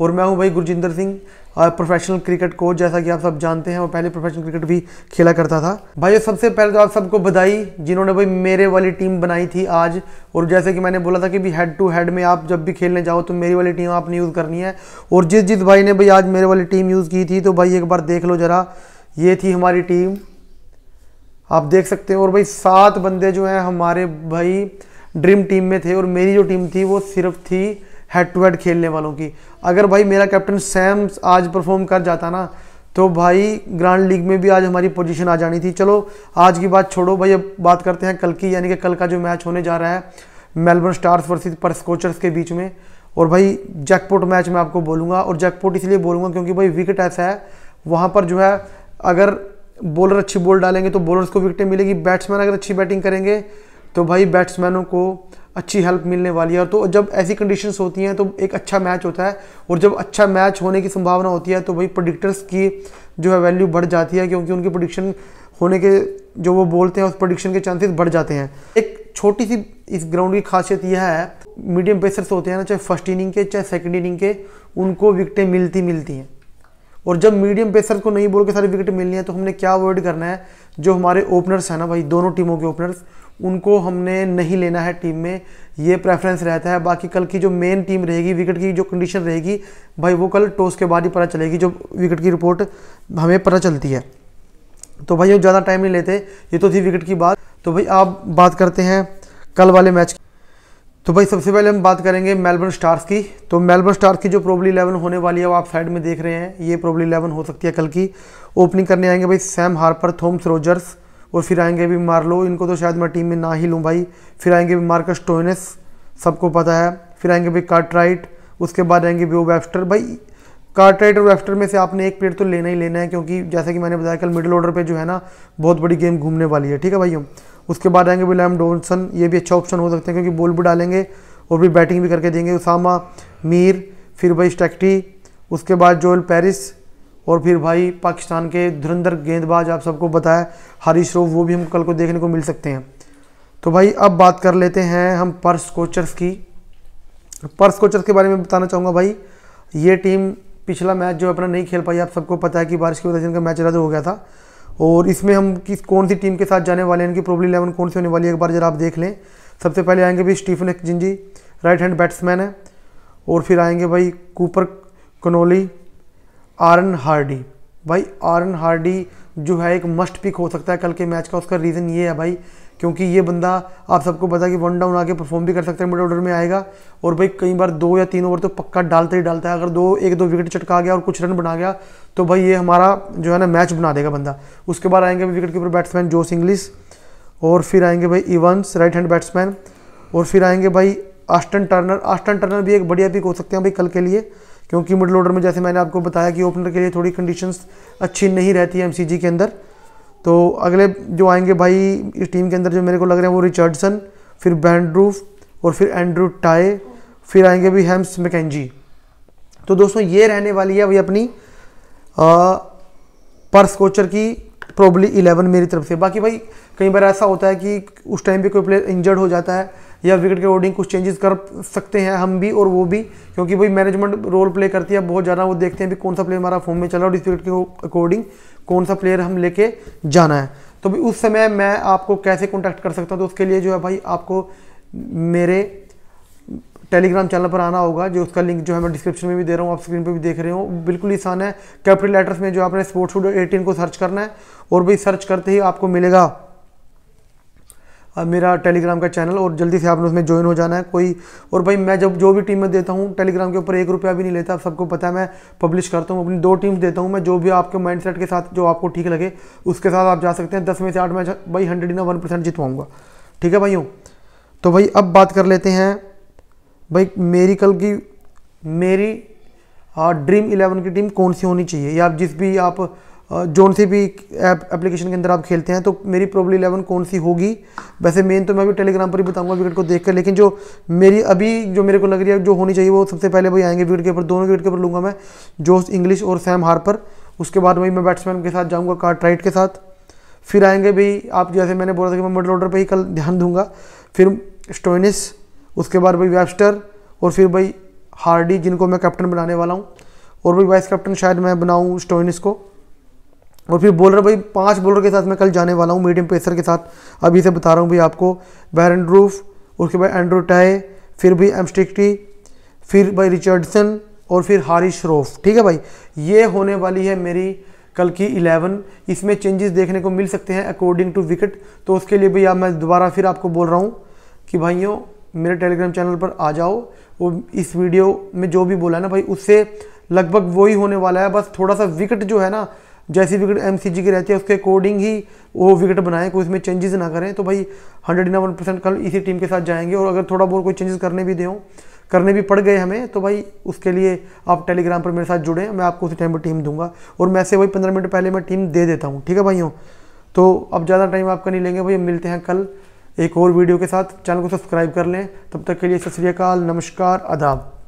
और मैं हूं भाई Gurjinder Singh professional cricket coach जैसा कि आप सब जानते हैं वो पहले प्रोफेशनल क्रिकेट भी खेला करता था भाई सबसे पहले तो आप सबको बधाई जिन्होंने भाई मेरे वाली टीम बनाई थी आज और जैसे कि मैंने बोला था कि भी हेड टू हेड में आप जब भी खेलने जाओ तो मेरी वाली टीम आपने यूज़ करनी है और जिस जिस भाई ने भाई आज मेरे वाली टीम यूज़ की थी तो भाई एक बार देख लो ज़रा ये थी हमारी टीम आप देख सकते हैं और भाई सात बंदे जो हैं हमारे भाई ड्रीम टीम में थे और मेरी जो टीम थी वो सिर्फ थी हेड टू हेड खेलने वालों की अगर भाई मेरा कैप्टन सैम्स आज परफॉर्म कर जाता ना तो भाई ग्रांड लीग में भी आज हमारी पोजीशन आ जानी थी चलो आज की बात छोड़ो भाई अब बात करते हैं कल की यानी कि कल का जो मैच होने जा रहा है मेलबर्न स्टार्स वर्सेस स्कोचर्स के बीच में और भाई जैकपोट मैच मैं आपको बोलूँगा और जैकपोट इसलिए बोलूँगा क्योंकि भाई विकेट ऐसा है वहाँ पर जो है अगर बॉलर अच्छी बॉल डालेंगे तो बॉलर्स को विकेटें मिलेगी बैट्समैन अगर अच्छी बैटिंग करेंगे तो भाई बैट्समैनों को अच्छी हेल्प मिलने वाली है और तो जब ऐसी कंडीशंस होती हैं तो एक अच्छा मैच होता है और जब अच्छा मैच होने की संभावना होती है तो भाई प्रोडिक्टर्स की जो है वैल्यू बढ़ जाती है क्योंकि उनकी प्रोडिक्शन होने के जो वो बोलते हैं उस प्रोडिक्शन के चांसेस बढ़ जाते हैं एक छोटी सी इस ग्राउंड की खासियत यह है मीडियम पेसर्स होते हैं ना चाहे फर्स्ट इनिंग के चाहे सेकेंड इनिंग के उनको विकटें मिलती मिलती हैं और जब मीडियम पेसर को नहीं बोल के सारी विकेट मिलनी है तो हमने क्या अवॉइड करना है जो हमारे ओपनर्स हैं ना भाई दोनों टीमों के ओपनर्स उनको हमने नहीं लेना है टीम में ये प्रेफरेंस रहता है बाकी कल की जो मेन टीम रहेगी विकेट की जो कंडीशन रहेगी भाई वो कल टॉस के बाद ही पता चलेगी जो विकेट की रिपोर्ट हमें पता चलती है तो भाई हम ज़्यादा टाइम नहीं लेते ये तो थी विकेट की बात तो भाई आप बात करते हैं कल वाले मैच की तो भाई सबसे पहले हम बात करेंगे मेलबर्न स्टार्स की तो मेलबर्न स्टार्स की जो प्रोबल इलेवन होने वाली है वो आप साइड में देख रहे हैं ये प्रोबल इलेवन हो सकती है कल की ओपनिंग करने आएंगे भाई सैम हार्पर थॉम्स रोजर्स और फिर आएंगे भी मार लो इनको तो शायद मैं टीम में ना ही लूँ भाई फिर आएंगे भी मार्कस टोइनस सबको पता है फिर आएंगे भी कार्टराइट उसके बाद आएंगे भी वो वेबस्टर भाई कार्टराइट और वेफ्टर में से आपने एक प्लेयर तो लेना ही लेना है क्योंकि जैसा कि मैंने बताया कल मिडिल ऑर्डर पर जो है ना बहुत बड़ी गेम घूमने वाली है ठीक है हम उसके बाद आएंगे विलैम डोनसन ये भी अच्छा ऑप्शन हो सकते हैं क्योंकि बॉल भी डालेंगे और भी बैटिंग भी करके देंगे उसामा मीर फिर भाई स्टैक्टी उसके बाद जोएल पेरिस और फिर भाई पाकिस्तान के धुरंधर गेंदबाज आप सबको बताया हरीश रोव वो भी हम कल को देखने को मिल सकते हैं तो भाई अब बात कर लेते हैं हम पर्स कोचर्स की पर्स कोचर्स के बारे में बताना चाहूँगा भाई ये टीम पिछला मैच जो अपना नहीं खेल पाई आप सबको पता है कि बारिश की वजह से इनका मैच रद्द हो गया था और इसमें हम किस कौन सी टीम के साथ जाने वाले हैं इनकी प्रॉब्लम इलेवन कौन सी होने वाली है एक बार जरा आप देख लें सबसे पहले आएंगे भाई स्टीफन एक्जिन जी राइट हैंड बैट्समैन है और फिर आएंगे भाई कूपर कनोली आरन हार्डी भाई आरन हार्डी जो है एक मस्ट पिक हो सकता है कल के मैच का उसका रीज़न ये है भाई क्योंकि ये बंदा आप सबको पता कि वन डाउन आके परफॉर्म भी कर सकता है मिड ऑर्डर में आएगा और भाई कई बार दो या तीन ओवर तो पक्का डालते ही डालता है अगर दो एक दो विकेट चटका गया और कुछ रन बना गया तो भाई ये हमारा जो है ना मैच बना देगा बंदा उसके बाद आएंगे wicket keeper batsman Josh Inglis और फिर आएंगे भाई इवंस राइट हैंड बैट्समैन और फिर आएंगे भाई आस्टन टर्नर आस्टन टर्नर भी एक बढ़िया पिक हो सकते हैं भाई कल के लिए क्योंकि मिडल ऑर्डर में जैसे मैंने आपको बताया कि ओपनर के लिए थोड़ी कंडीशंस अच्छी नहीं रहती है एम के अंदर तो अगले जो आएंगे भाई इस टीम के अंदर जो मेरे को लग रहे हैं वो रिचर्डसन फिर बैंड्रूफ और फिर एंड्रू टाए फिर आएंगे भी हेम्स मैकेजी तो दोस्तों ये रहने वाली है अभी अपनी पर्स कोचर की प्रॉब्ली इलेवन मेरी तरफ से बाकी भाई कई बार ऐसा होता है कि उस टाइम पे कोई प्लेयर इंजर्ड हो जाता है या विकेट के अकॉर्डिंग कुछ चेंजेस कर सकते हैं हम भी और वो भी क्योंकि भाई मैनेजमेंट रोल प्ले करती है बहुत ज़्यादा वो देखते हैं भी कौन सा प्लेयर हमारा फॉर्म में चला और इस विकेट के अकॉर्डिंग कौन सा प्लेयर हम लेके जाना है तो भी उस समय मैं आपको कैसे कॉन्टैक्ट कर सकता हूँ तो उसके लिए जो है भाई आपको मेरे टेलीग्राम चैनल पर आना होगा जो उसका लिंक जो है मैं डिस्क्रिप्शन में भी दे रहा हूँ आप स्क्रीन पर भी देख रहे हो बिल्कुल आसान है कैपिटल लेटर्स में जो आपने स्पोर्ट्स फूड एटीन को सर्च करना है और भाई सर्च करते ही आपको मिलेगा मेरा टेलीग्राम का चैनल और जल्दी से आपने उसमें ज्वाइन हो जाना है कोई और भाई मैं जब जो भी टीम में देता हूँ टेलीग्राम के ऊपर एक रुपया भी नहीं लेता सबको पता है मैं पब्लिश करता हूँ अपनी दो टीम्स देता हूँ मैं जो भी आपके माइंडसेट के साथ जो आपको ठीक लगे उसके साथ आप जा सकते हैं दस में से आठ मैच भाई हंड्रेड ना वन परसेंट जितवाऊँगा ठीक है भाइयों तो भाई अब बात कर लेते हैं भाई मेरी कल की मेरी ड्रीम इलेवन की टीम कौन सी होनी चाहिए या आप जिस भी आप जोन सी भी ऐप एप्लीकेशन के अंदर आप खेलते हैं तो मेरी प्रॉब्लम इलेवन कौन सी होगी वैसे मेन तो मैं अभी टेलीग्राम पर ही बताऊंगा विकेट को देखकर लेकिन जो मेरी अभी जो मेरे को लग रही है जो होनी चाहिए वो सबसे पहले वही आएंगे विकेट कीपर दोनों विकेट कीपर लूँगा मैं जोस इंग्लिश और सैम हार्पर उसके बाद वही मैं बैट्समैन के साथ जाऊँगा कार्ट राइट के साथ फिर आएंगे भाई आप जैसे मैंने बोला था कि मैं मिडल ऑर्डर पर ही कल ध्यान दूंगा फिर स्टोइनिस उसके बाद भाई वेबस्टर और फिर भाई हार्डी जिनको मैं कैप्टन बनाने वाला हूँ और भाई वाइस कैप्टन शायद मैं बनाऊँ स्टोइनिस को और फिर बॉलर भाई पांच बॉलर के साथ मैं कल जाने वाला हूँ मीडियम पेसर के साथ अभी से बता रहा हूँ भाई आपको बैरन रूफ उसके बाद एंड्रो टाए फिर भी स्टिकटी फिर भाई रिचर्डसन और फिर हारी श्रोफ ठीक है भाई ये होने वाली है मेरी कल की 11 इसमें चेंजेस देखने को मिल सकते हैं अकॉर्डिंग टू विकेट तो उसके लिए आप मैं दोबारा फिर आपको बोल रहा हूँ कि भाइयों मेरे टेलीग्राम चैनल पर आ जाओ वो इस वीडियो में जो भी बोला है ना भाई उससे लगभग वही होने वाला है बस थोड़ा सा विकेट जो है ना जैसी विकेट एम की रहती है उसके अकॉर्डिंग ही वो विकेट बनाएं कोई उसमें चेंजेस ना करें तो भाई हंड्रेड इन वन परसेंट कल इसी टीम के साथ जाएंगे और अगर थोड़ा बहुत कोई चेंजेस करने भी दें करने भी पड़ गए हमें तो भाई उसके लिए आप टेलीग्राम पर मेरे साथ जुड़ें मैं आपको उसी टाइम पर टीम दूंगा और मैं से वही पंद्रह मिनट पहले मैं टीम दे देता हूँ ठीक है भाइयों तो अब ज़्यादा टाइम आपका नहीं लेंगे भाई मिलते हैं कल एक और वीडियो के साथ चैनल को सब्सक्राइब कर लें तब तक के लिए सत नमस्कार आदाब